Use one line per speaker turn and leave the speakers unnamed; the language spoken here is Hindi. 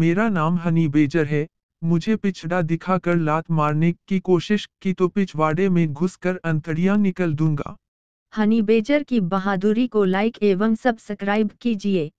मेरा नाम हनी बेजर है मुझे पिछड़ा दिखाकर लात मारने की कोशिश की तो पिछवाड़े में घुसकर अंतड़ियां निकल दूंगा
हनी बेजर की बहादुरी को लाइक एवं सब्सक्राइब कीजिए